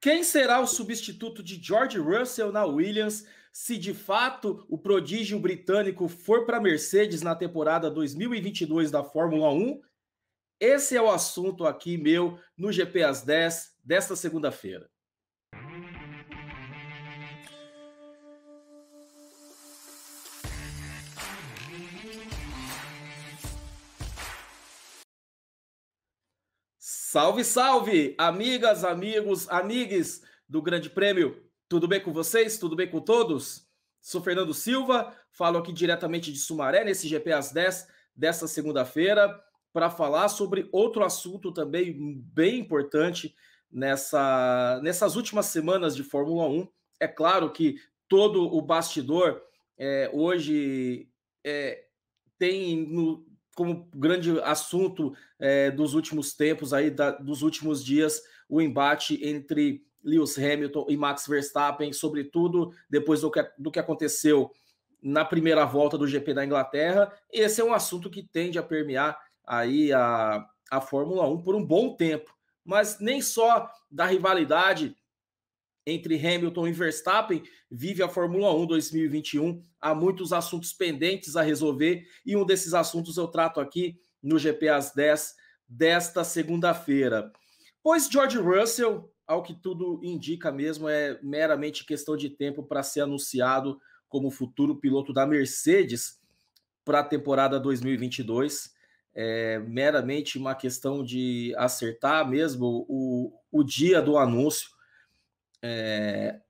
Quem será o substituto de George Russell na Williams se de fato o prodígio britânico for para a Mercedes na temporada 2022 da Fórmula 1? Esse é o assunto aqui meu no GP às 10 desta segunda-feira. Salve, salve, amigas, amigos, amigues do Grande Prêmio. Tudo bem com vocês? Tudo bem com todos? Sou Fernando Silva, falo aqui diretamente de Sumaré nesse GP às 10 desta segunda-feira para falar sobre outro assunto também bem importante nessa, nessas últimas semanas de Fórmula 1. É claro que todo o bastidor é, hoje é, tem no, como grande assunto é, dos últimos tempos, aí da, dos últimos dias, o embate entre Lewis Hamilton e Max Verstappen, sobretudo depois do que, do que aconteceu na primeira volta do GP da Inglaterra. Esse é um assunto que tende a permear aí a, a Fórmula 1 por um bom tempo. Mas nem só da rivalidade entre Hamilton e Verstappen vive a Fórmula 1 2021. Há muitos assuntos pendentes a resolver e um desses assuntos eu trato aqui no GP às 10 desta segunda-feira. Pois George Russell, ao que tudo indica mesmo, é meramente questão de tempo para ser anunciado como futuro piloto da Mercedes para a temporada 2022. É meramente uma questão de acertar mesmo o, o dia do anúncio é,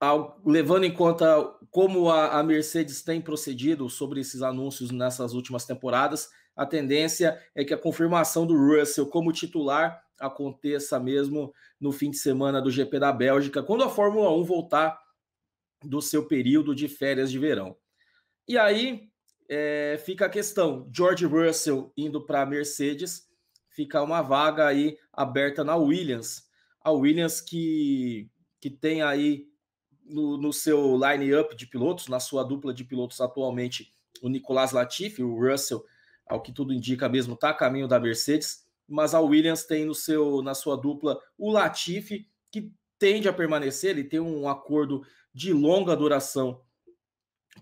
ao, levando em conta como a, a, Mercedes tem procedido sobre esses anúncios nessas últimas temporadas, a tendência é que a confirmação do Russell como titular aconteça mesmo no fim de semana do GP da Bélgica, quando a Fórmula 1 voltar do seu período de férias de verão. E aí é, fica a questão: George Russell indo para a Mercedes, fica uma vaga aí aberta na Williams. A Williams que que tem aí no, no seu line-up de pilotos, na sua dupla de pilotos atualmente, o Nicolas Latifi, o Russell, ao que tudo indica mesmo, está a caminho da Mercedes, mas a Williams tem no seu, na sua dupla o Latifi, que tende a permanecer, ele tem um acordo de longa duração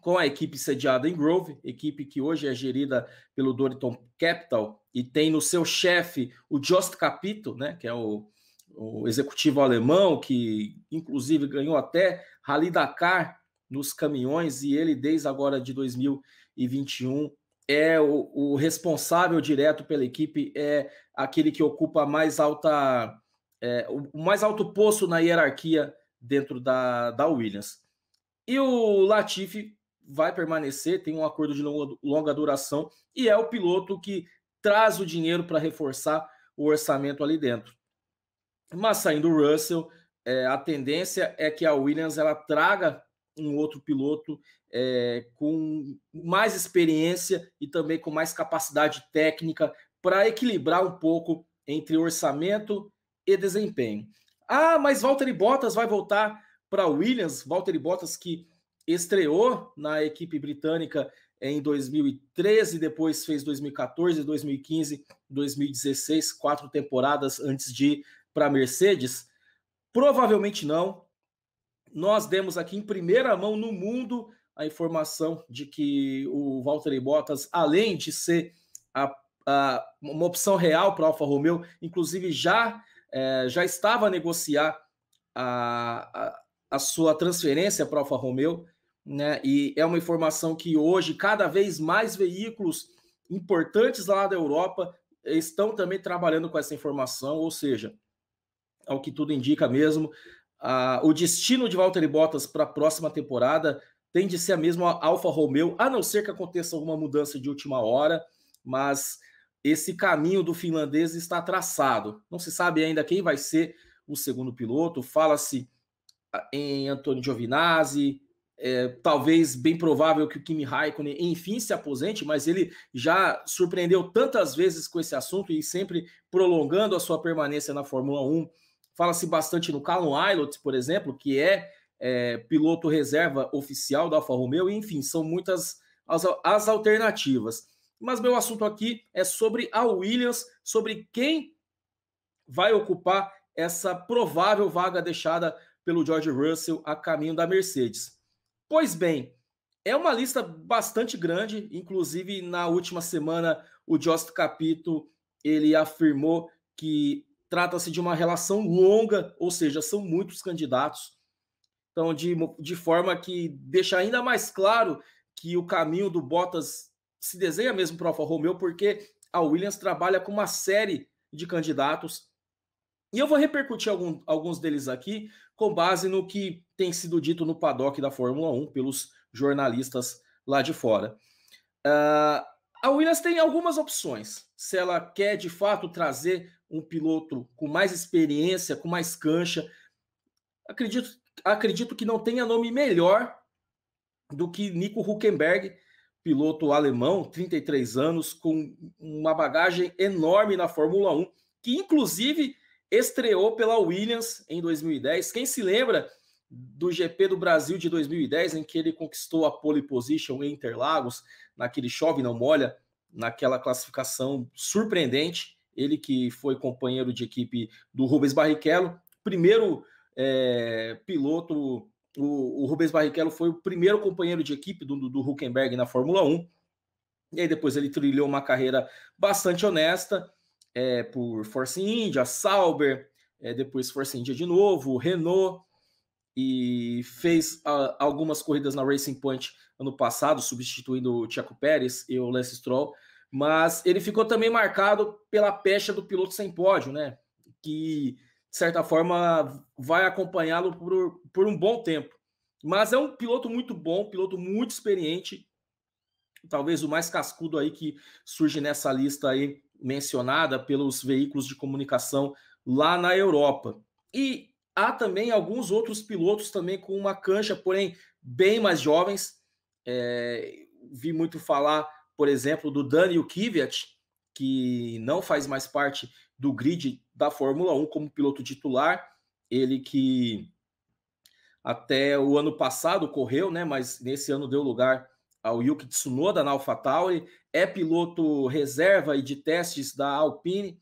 com a equipe sediada em Grove, equipe que hoje é gerida pelo Doriton Capital e tem no seu chefe o Just Capito, né, que é o, o executivo alemão, que inclusive ganhou até Rally Dakar nos caminhões, e ele, desde agora de 2021, é o, o responsável direto pela equipe, é aquele que ocupa mais alta, é, o mais alto posto na hierarquia dentro da, da Williams. E o Latifi vai permanecer, tem um acordo de longa, longa duração, e é o piloto que traz o dinheiro para reforçar o orçamento ali dentro. Mas saindo o Russell, é, a tendência é que a Williams ela traga um outro piloto é, com mais experiência e também com mais capacidade técnica para equilibrar um pouco entre orçamento e desempenho. Ah, mas Valtteri Bottas vai voltar para Williams, Valtteri Bottas que estreou na equipe britânica em 2013, depois fez 2014, 2015, 2016, quatro temporadas antes de para a Mercedes? Provavelmente não. Nós demos aqui em primeira mão no mundo a informação de que o Valtteri Bottas, além de ser a, a, uma opção real para a Alfa Romeo, inclusive já, é, já estava a negociar a, a, a sua transferência para a Alfa Romeo, né? E é uma informação que hoje cada vez mais veículos importantes lá da Europa eh, estão também trabalhando com essa informação, ou seja, ao que tudo indica mesmo, a, o destino de Valtteri Bottas para a próxima temporada tem de ser a mesma Alfa Romeo, a não ser que aconteça alguma mudança de última hora, mas esse caminho do finlandês está traçado. Não se sabe ainda quem vai ser o segundo piloto, fala-se em Antônio Giovinazzi, é, talvez bem provável que o Kimi Raikkonen enfim se aposente, mas ele já surpreendeu tantas vezes com esse assunto e sempre prolongando a sua permanência na Fórmula 1 Fala-se bastante no Callum Ilott, por exemplo, que é, é, piloto reserva oficial da Alfa Romeo, enfim, são muitas as, as alternativas. Mas meu assunto aqui é sobre a Williams, sobre quem vai ocupar essa provável vaga deixada pelo George Russell a caminho da Mercedes. Pois bem, é uma lista bastante grande, inclusive na última semana o Jost Capito ele afirmou que Trata-se de uma relação longa, ou seja, são muitos candidatos. Então, de, de forma que deixa ainda mais claro que o caminho do Bottas se desenha mesmo para o Alfa Romeo, porque a Williams trabalha com uma série de candidatos. E eu vou repercutir algum, alguns deles aqui, com base no que tem sido dito no paddock da Fórmula 1 pelos jornalistas lá de fora. Uh, a Williams tem algumas opções. Se ela quer de fato trazer um piloto com mais experiência, com mais cancha, acredito, acredito que não tenha nome melhor do que Nico Huckenberg, piloto alemão, 33 anos, com uma bagagem enorme na Fórmula 1, que inclusive estreou pela Williams em 2010. Quem se lembra do GP do Brasil de 2010, em que ele conquistou a pole position em Interlagos, naquele chove não molha, naquela classificação surpreendente. Ele que foi companheiro de equipe do Rubens Barrichello, primeiro é, piloto, o, o, Rubens Barrichello foi o primeiro companheiro de equipe do, do Huckenberg na Fórmula 1. E aí depois ele trilhou uma carreira bastante honesta é, por Force India, Sauber, é, depois Force India de novo, Renault, e fez ah, algumas corridas na Racing Point ano passado, substituindo o Tiago Pérez e o Lance Stroll, mas ele ficou também marcado pela pecha do piloto sem pódio, né? Que, de certa forma, vai acompanhá-lo por, por um bom tempo. Mas é um piloto muito bom, piloto muito experiente, talvez o mais cascudo aí que surge nessa lista aí mencionada pelos veículos de comunicação lá na Europa. E Há também alguns outros pilotos também com uma cancha, porém bem mais jovens. É, vi muito falar, por exemplo, do Daniel Kvyat, que não faz mais parte do grid da Fórmula 1 como piloto titular. Ele que até o ano passado correu, né? Mas nesse ano deu lugar ao Yuki Tsunoda na AlphaTauri, é piloto reserva e de testes da Alpine,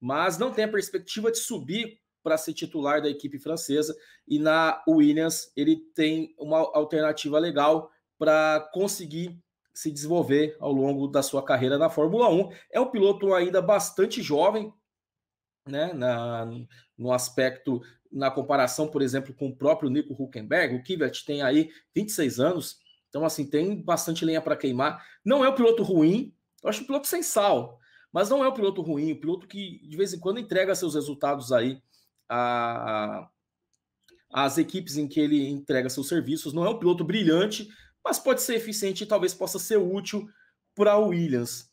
mas não tem a perspectiva de subir para ser titular da equipe francesa. E na Williams, ele tem uma alternativa legal para conseguir se desenvolver ao longo da sua carreira na Fórmula 1. É um piloto ainda bastante jovem, né, na, no aspecto, na comparação, por exemplo, com o próprio Nico Huckenberg, o Kivet tem aí 26 anos, então, assim, tem bastante lenha para queimar. Não é um piloto ruim, eu acho um piloto sem sal, mas não é um piloto ruim, um piloto que de vez em quando entrega seus resultados aí a, as equipes em que ele entrega seus serviços. Não é um piloto brilhante, mas pode ser eficiente e talvez possa ser útil para o Williams.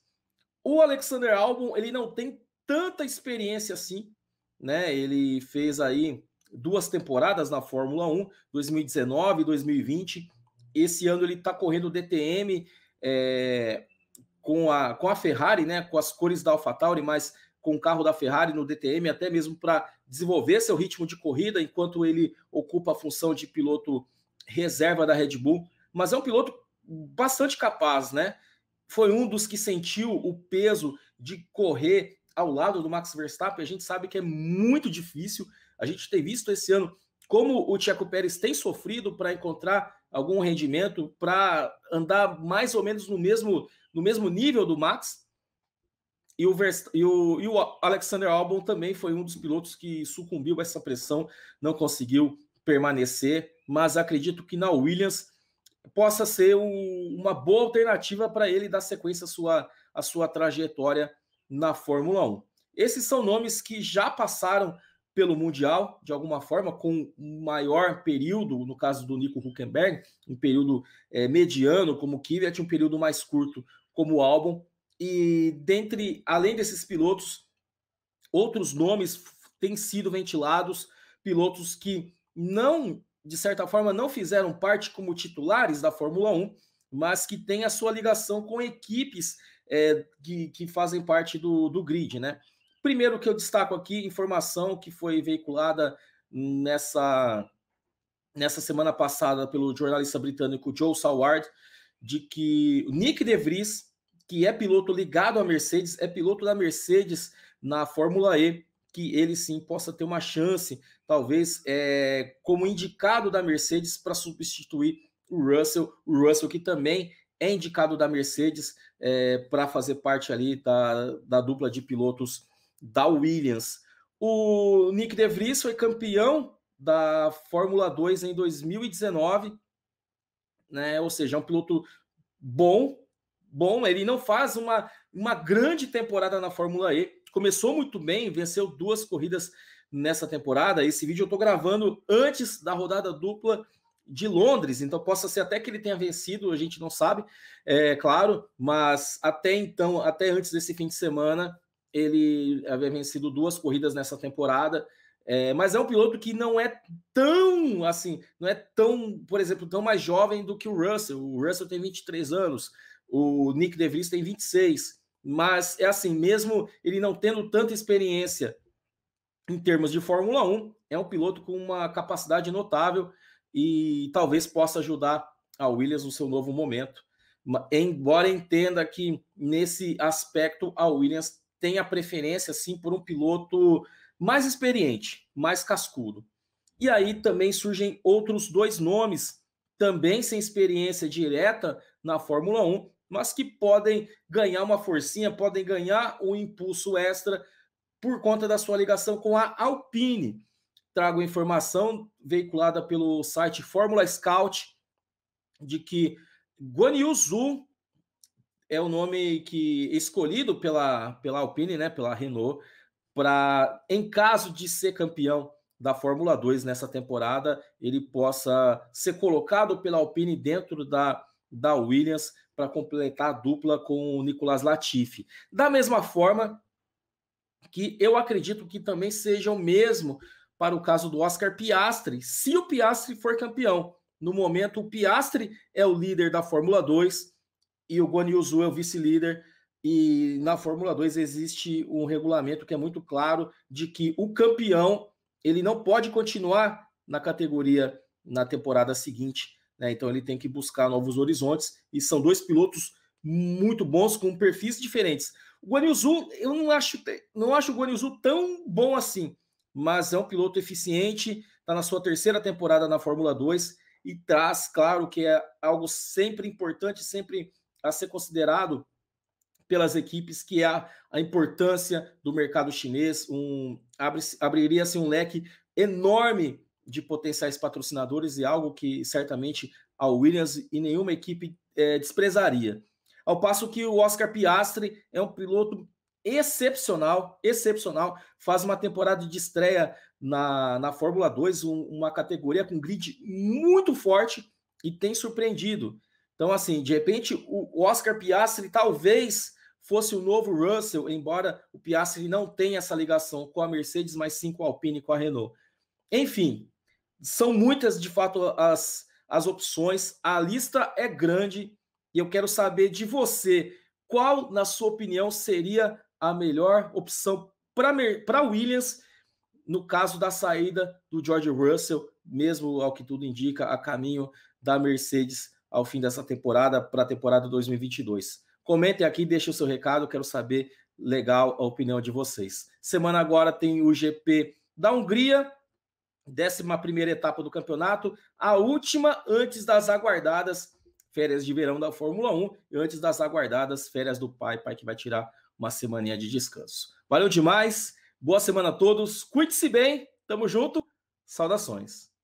O Alexander Albon, ele não tem tanta experiência assim, né? Ele fez aí duas temporadas na Fórmula 1, 2019 e 2020. Esse ano ele está correndo DTM é, eh, com, a, com a Ferrari, né? Com as cores da AlphaTauri, mas com o carro da Ferrari no DTM, até mesmo para desenvolver seu ritmo de corrida, enquanto ele ocupa a função de piloto reserva da Red Bull. Mas é um piloto bastante capaz, né? Foi um dos que sentiu o peso de correr ao lado do Max Verstappen. A gente sabe que é muito difícil. A gente tem visto esse ano como o Tcheco Pérez tem sofrido para encontrar algum rendimento, para andar mais ou menos no mesmo, no mesmo nível do Max. E o, Verst e, o, e o Alexander Albon também foi um dos pilotos que sucumbiu a essa pressão, não conseguiu permanecer, mas acredito que na Williams possa ser uma boa alternativa para ele dar sequência à sua, à sua trajetória na Fórmula 1. Esses são nomes que já passaram pelo Mundial, de alguma forma, com um maior período, no caso do Nico Huckenberg, um período é, mediano como Kvyat, um período mais curto como Albon, e dentre, além desses pilotos, outros nomes têm sido ventilados, pilotos que não, de certa forma, não fizeram parte como titulares da Fórmula 1, mas que têm a sua ligação com equipes é, que, que, fazem parte do, do grid, né? Primeiro que eu destaco aqui, informação que foi veiculada nessa, nessa semana passada pelo jornalista britânico Joe Saward, de que Nick DeVries que é piloto ligado à Mercedes, é piloto da Mercedes na Fórmula E, que ele sim possa ter uma chance, talvez é, como indicado da Mercedes para substituir o Russell, o Russell que também é indicado da Mercedes é, para fazer parte ali da, da dupla de pilotos da Williams. O Nick De Vries foi campeão da Fórmula 2 em 2019, né? Ou seja, é um piloto bom, bom, ele não faz uma, uma grande temporada na Fórmula E. Começou muito bem, venceu duas corridas nessa temporada. Esse vídeo eu estou gravando antes da rodada dupla de Londres, então possa ser até que ele tenha vencido, a gente não sabe, é claro, mas até então, até antes desse fim de semana, ele havia vencido duas corridas nessa temporada. É, mas é um piloto que não é tão assim, não é tão, por exemplo, tão mais jovem do que o Russell. O Russell tem 23 anos, o Nick DeVries tem 26, mas é assim, mesmo ele não tendo tanta experiência em termos de Fórmula 1, é um piloto com uma capacidade notável e talvez possa ajudar a Williams no seu novo momento. Embora entenda que nesse aspecto a Williams tem a preferência sim por um piloto mais experiente, mais cascudo. E aí também surgem outros dois nomes também sem experiência direta na Fórmula 1, mas que podem ganhar uma forcinha, podem ganhar um impulso extra por conta da sua ligação com a Alpine. Trago informação veiculada pelo site Fórmula Scout de que Guan Yu Zhu é o nome que escolhido pela, pela Alpine, né, pela Renault, para em caso de ser campeão da Fórmula 2 nessa temporada, ele possa ser colocado pela Alpine dentro da da Williams para completar a dupla com o Nicolas Latifi. Da mesma forma que eu acredito que também seja o mesmo para o caso do Oscar Piastri, se o Piastri for campeão. No momento, o Piastri é o líder da Fórmula 2 e o Guan é o vice-líder. E na Fórmula 2 existe um regulamento que é muito claro de que o campeão ele não pode continuar na categoria na temporada seguinte né? Então ele tem que buscar novos horizontes e são dois pilotos muito bons com perfis diferentes. O Guanilzu, eu não acho, não acho o Guanilzu tão bom assim, mas é um piloto eficiente, está na sua terceira temporada na Fórmula 2 e traz, claro, que é algo sempre importante, sempre a ser considerado pelas equipes, que é a, a importância do mercado chinês, um, abre, abriria-se um leque enorme de potenciais patrocinadores e algo que certamente a Williams e nenhuma equipe é, desprezaria. Ao passo que o Oscar Piastri é um piloto excepcional, excepcional, faz uma temporada de estreia na, na Fórmula 2, um, uma categoria com grid muito forte e tem surpreendido. Então, assim, de repente, o Oscar Piastri talvez fosse o novo Russell, embora o Piastri não tenha essa ligação com a Mercedes, mas sim com a Alpine e com a Renault. Enfim, são muitas, de fato, as, as opções. A lista é grande e eu quero saber de você qual, na sua opinião, seria a melhor opção para Williams no caso da saída do George Russell, mesmo ao que tudo indica, a caminho da Mercedes ao fim dessa temporada para a temporada 2022. Comentem aqui, deixem o seu recado, quero saber legal a opinião de vocês. Semana agora tem o GP da Hungria, décima primeira etapa do campeonato, a última antes das aguardadas férias de verão da Fórmula 1 e antes das aguardadas férias do pai, pai que vai tirar uma semaninha de descanso. Valeu demais, boa semana a todos, cuide-se bem, tamo junto, saudações.